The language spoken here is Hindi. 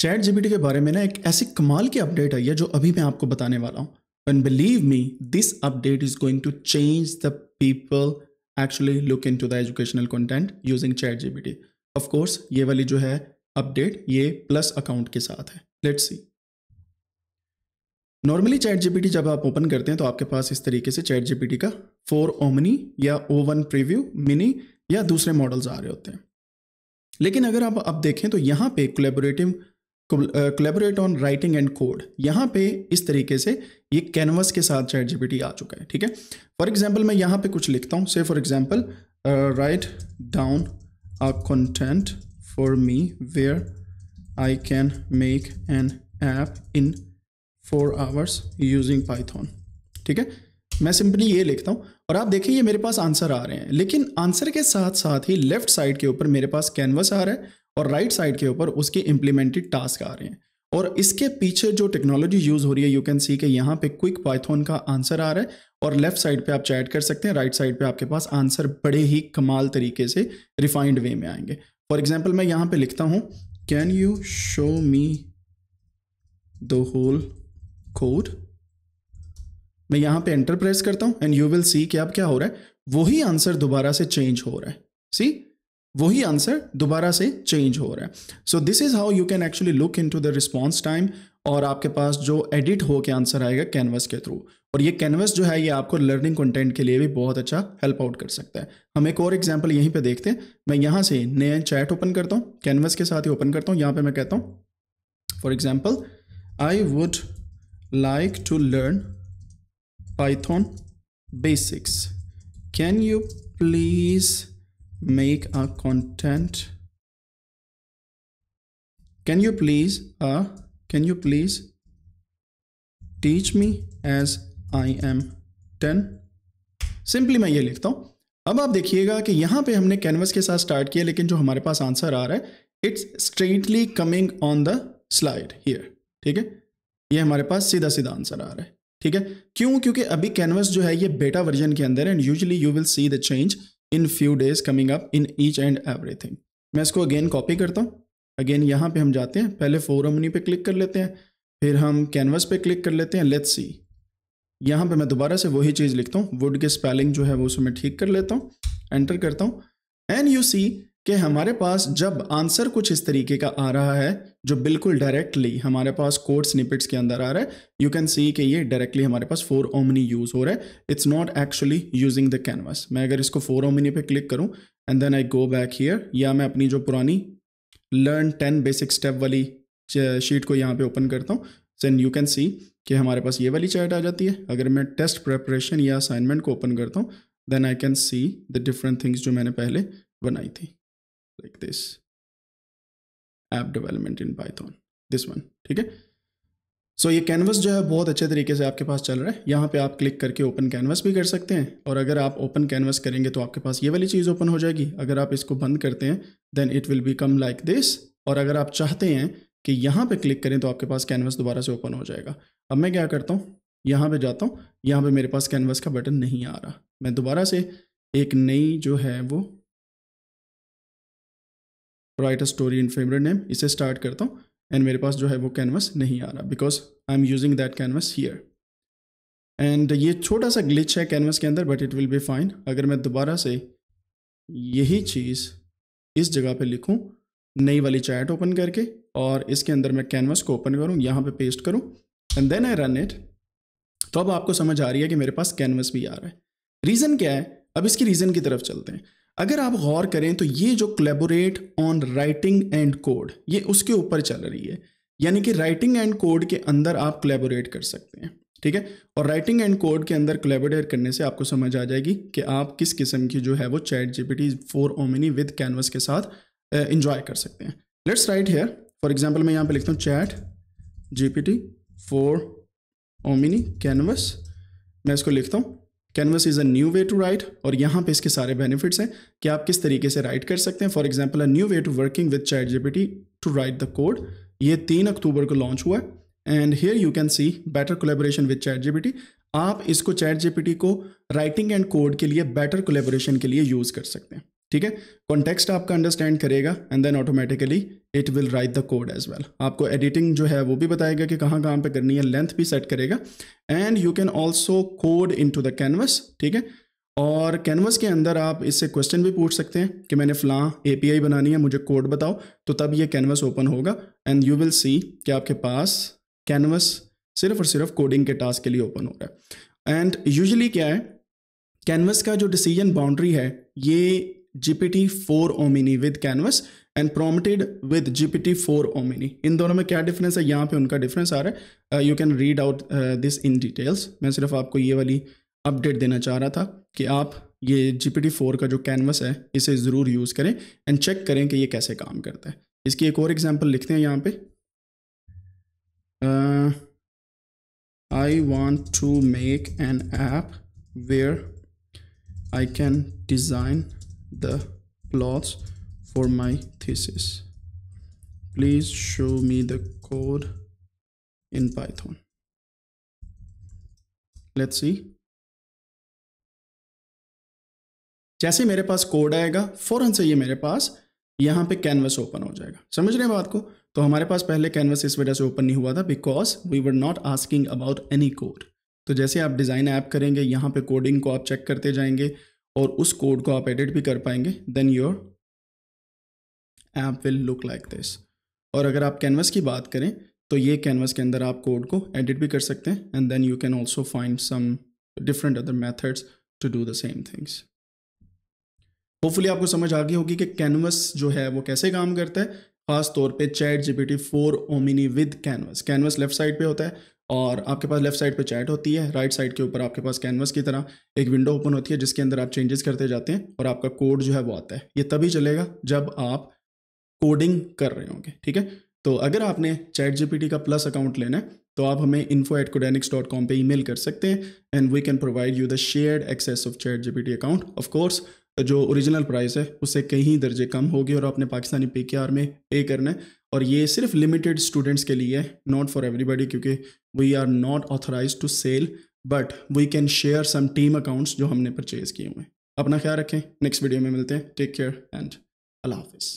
चैट जीबीटी के बारे में ना एक ऐसी कमाल की अपडेट आई है जो अभी मैं आपको बताने वाला हूँ and believe me this update is going to change the people actually look in to the educational content using chat GPT of course ये वाली जो है अपडेट ये प्लस अकाउंट के साथ है let's see normally chat GPT जब आप ओपन करते हैं तो आपके पास इस तरीके से चैट जीपीटी का फोर ओमनी या ओ वन प्रीव्यू मिनी या दूसरे मॉडल्स आ रहे होते हैं लेकिन अगर आप अब देखें तो यहाँ पे collaborative collaborate on writing and code यहाँ पे इस तरीके से ये कैनवस के साथ चैट जीपीटी आ चुका है ठीक है फॉर एग्जाम्पल मैं यहाँ पे कुछ लिखता हूँ say for example write down a content for me where I can make an app in four hours using python ठीक है मैं सिंपली ये लिखता हूँ और आप देखिए ये मेरे पास आंसर आ रहे हैं लेकिन आंसर के साथ साथ ही लेफ्ट साइड के ऊपर मेरे पास कैनवस आ रहा है और राइट right साइड के ऊपर उसके इम्प्लीमेंटेड टास्क आ रहे हैं और इसके पीछे जो टेक्नोलॉजी यूज़ हो रही है यू कैन सी के यहाँ पे क्विक पाइथन का आंसर आ रहा है और लेफ्ट साइड पे आप चैट कर सकते हैं राइट साइड पे आपके पास आंसर बड़े ही कमाल तरीके से रिफाइंड वे में आएंगे फॉर एग्जाम्पल मैं यहाँ पे लिखता हूँ can you show me the whole code मैं यहाँ पे एंटर प्रेस करता हूँ एंड यू विल सी कि अब क्या हो रहा है वही आंसर दोबारा से चेंज हो रहा है सी वही आंसर दोबारा से चेंज हो रहा है so this is how you can actually look in to the response time और आपके पास जो एडिट हो के आंसर आएगा कैनवस के थ्रू और ये कैनवस जो है ये आपको लर्निंग कंटेंट के लिए भी बहुत अच्छा हेल्प आउट कर सकता है हम एक और एग्जांपल यहीं पे देखते हैं मैं यहाँ से नया चैट ओपन करता हूँ कैनवस के साथ ही ओपन करता हूँ यहाँ पे मैं कहता हूँ for example I would like to learn python basics can you please make a content can you please uh can you please teach me as i am 10 simply मैं ये लिखता हूँ अब आप देखिएगा कि यहाँ पे हमने कैनवस के साथ स्टार्ट किया लेकिन जो हमारे पास आंसर आ रहा है it's straightly coming on the slide here ठीक है ये हमारे पास सीधा सीधा आंसर आ रहा है ठीक है क्यों क्योंकि अभी कैनवस जो है ये बेटा वर्जन के अंदर है and usually you will see the change in few days coming up in each and everything मैं इसको अगेन कॉपी करता हूँ अगेन यहाँ पे हम जाते हैं पहले फोरमनी पे क्लिक कर लेते हैं फिर हम कैनवस पे क्लिक कर लेते हैं लेट्स सी यहाँ पे मैं दोबारा से वही चीज़ लिखता हूँ वुड के स्पेलिंग जो है वो उसमें ठीक कर लेता हूँ एंटर करता हूँ एंड यू सी कि हमारे पास जब आंसर कुछ इस तरीके का आ रहा है जो बिल्कुल डायरेक्टली हमारे पास कोड निपिट्स के अंदर आ रहा है यू कैन सी कि ये डायरेक्टली हमारे पास फोर ओमनी यूज़ हो रहा है it's not actually using the canvas मैं अगर इसको फोर ओमनी पे क्लिक करूँ and then I go back here या मैं अपनी जो पुरानी लर्न टेन बेसिक स्टेप वाली शीट को यहाँ पे ओपन करता हूँ देन यू कैन सी कि हमारे पास ये वाली चैट आ जाती है अगर मैं टेस्ट प्रेपरेशन या असाइनमेंट को ओपन करता हूँ then I can see the different things जो मैंने पहले बनाई थी like this app development in python this one ठीक है सो ये कैनवस जो है बहुत अच्छे तरीके से आपके पास चल रहा है यहाँ पे आप क्लिक करके ओपन कैनवस भी कर सकते हैं और अगर आप ओपन कैनवस करेंगे तो आपके पास ये वाली चीज़ ओपन हो जाएगी अगर आप इसको बंद करते हैं then it will become like this और अगर आप चाहते हैं कि यहाँ पे क्लिक करें तो आपके पास कैनवस दोबारा से ओपन हो जाएगा अब मैं क्या करता हूँ यहाँ पर जाता हूँ यहाँ पर मेरे पास कैनवस का बटन नहीं आ रहा मैं दोबारा से एक नई जो है वो write a story in favourite name इसे स्टार्ट करता हूँ एंड मेरे पास जो है वो कैनवस नहीं आ रहा because I am using that canvas here and ये छोटा सा ग्लिच है कैनवस के अंदर but it will be fine अगर मैं दोबारा से यही चीज़ इस जगह पे लिखूँ नई वाली चैट ओपन करके और इसके अंदर मैं कैनवस को ओपन करूँ यहाँ पे पेस्ट करूँ and then I run it तो अब आपको समझ आ रही है कि मेरे पास कैनवस भी आ रहा है रीज़न क्या है अब इसकी रीज़न की तरफ चलते हैं अगर आप गौर करें तो ये जो collaborate on writing and code ये उसके ऊपर चल रही है यानी कि राइटिंग एंड कोड के अंदर आप कोलेबोरेट कर सकते हैं ठीक है और राइटिंग एंड कोड के अंदर कोलेबोरेट करने से आपको समझ आ जाएगी कि आप किस किस्म की जो है वो chat GPT four omni with canvas के साथ इंजॉय कर सकते हैं let's write here for example मैं यहाँ पर लिखता हूँ chat G P T four omni canvas मैं इसको लिखता हूँ canvas is a new way to write और यहाँ पे इसके सारे बेनिफिट्स हैं कि आप किस तरीके से राइट कर सकते हैं for example a new way to working with chat GPT to write the code ये तीन अक्टूबर को लॉन्च हुआ है and here you can see better collaboration with chat GPT आप इसको चैट जीपीटी को राइटिंग एंड कोड के लिए बेटर कोलेबोरेशन के लिए यूज़ कर सकते हैं ठीक है कॉन्टेक्स्ट आपका अंडरस्टैंड करेगा and then automatically it will write the code as well आपको एडिटिंग जो है वो भी बताएगा कि कहाँ कहाँ पे करनी है लेंथ भी सेट करेगा and you can also code in to the canvas ठीक है और कैनवस के अंदर आप इससे क्वेश्चन भी पूछ सकते हैं कि मैंने फ़लाँ आई बनानी है मुझे कोड बताओ तो तब ये कैनवस ओपन होगा एंड यू विल सी कि आपके पास कैनवस सिर्फ और सिर्फ कोडिंग के टास्क के लिए ओपन हो रहा है एंड यूजली क्या है कैनवस का जो डिसीजन बाउंड्री है ये GPT-4 Omni with Canvas and prompted with GPT four omni इन दोनों में क्या डिफरेंस है यहाँ पे उनका डिफरेंस आ रहा है you can read out this in details मैं सिर्फ आपको ये वाली अपडेट देना चाह रहा था कि आप ये जी पी फोर का जो कैनवस है इसे ज़रूर यूज़ करें एंड चेक करें कि ये कैसे काम करता है इसकी एक और एग्जाम्पल लिखते हैं यहाँ पे I want to make an app where I can design the plots for my thesis. Please show me the code in Python. Let's see. जैसे मेरे पास कोड आएगा फौरन से ये मेरे पास यहाँ पे कैनवस ओपन हो जाएगा समझ रहे हैं बात को तो हमारे पास पहले कैनवस इस वजह से ओपन नहीं हुआ था because we were not asking about any code तो जैसे आप डिज़ाइन ऐप करेंगे यहाँ पे कोडिंग को आप चेक करते जाएंगे और उस कोड को आप एडिट भी कर पाएंगे then your app will look like this और अगर आप कैनवस की बात करें तो ये कैनवस के अंदर आप कोड को एडिट भी कर सकते हैं and then you can also find some different other methods to do the same things hopefully आपको समझ आ गई होगी कि कैनवस जो है वो कैसे काम करता है खास तौर पे chat GPT four omni with canvas canvas left side पे होता है और आपके पास लेफ्ट साइड पे चैट होती है राइट साइड के ऊपर आपके पास कैनवस की तरह एक विंडो ओपन होती है जिसके अंदर आप चेंजेस करते जाते हैं और आपका कोड जो है वो आता है ये तभी चलेगा जब आप कोडिंग कर रहे होंगे ठीक है तो अगर आपने चैट जीपीटी का प्लस अकाउंट लेना है तो आप हमें info at Codenix dot com पर ई कर सकते हैं and we can provide you the shared access of chat G T account of course जो ओरिजिनल प्राइस है उससे कहीं दर्जे कम होगी और आपने पाकिस्तानी पे में पे करना है और ये सिर्फ लिमिटेड स्टूडेंट्स के लिए है नॉट फॉर एवरीबडी क्योंकि we are not authorize to sell but we can share some team accounts जो हमने परचेज किए हुए हैं अपना ख्याल रखें नेक्स्ट वीडियो में मिलते हैं टेक केयर एंड अल्लाह हाफिज़